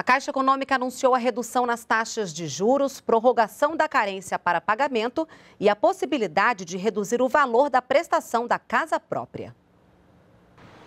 A Caixa Econômica anunciou a redução nas taxas de juros, prorrogação da carência para pagamento e a possibilidade de reduzir o valor da prestação da casa própria.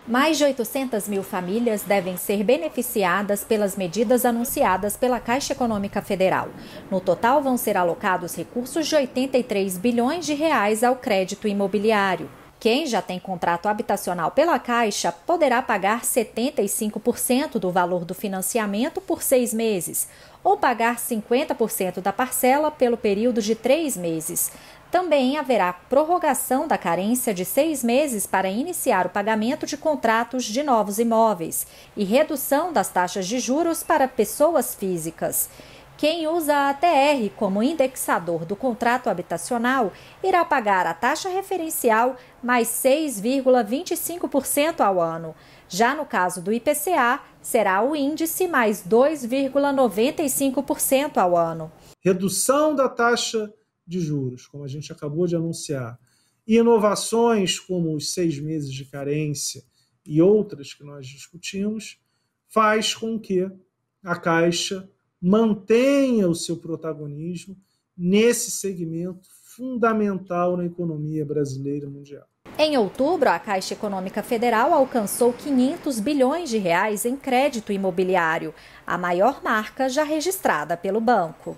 Mais de 800 mil famílias devem ser beneficiadas pelas medidas anunciadas pela Caixa Econômica Federal. No total, vão ser alocados recursos de 83 bilhões de reais ao crédito imobiliário. Quem já tem contrato habitacional pela Caixa poderá pagar 75% do valor do financiamento por seis meses ou pagar 50% da parcela pelo período de três meses. Também haverá prorrogação da carência de seis meses para iniciar o pagamento de contratos de novos imóveis e redução das taxas de juros para pessoas físicas. Quem usa a ATR como indexador do contrato habitacional irá pagar a taxa referencial mais 6,25% ao ano. Já no caso do IPCA, será o índice mais 2,95% ao ano. Redução da taxa de juros, como a gente acabou de anunciar, inovações como os seis meses de carência e outras que nós discutimos, faz com que a Caixa mantenha o seu protagonismo nesse segmento fundamental na economia brasileira mundial. Em outubro, a Caixa Econômica Federal alcançou 500 bilhões de reais em crédito imobiliário, a maior marca já registrada pelo banco.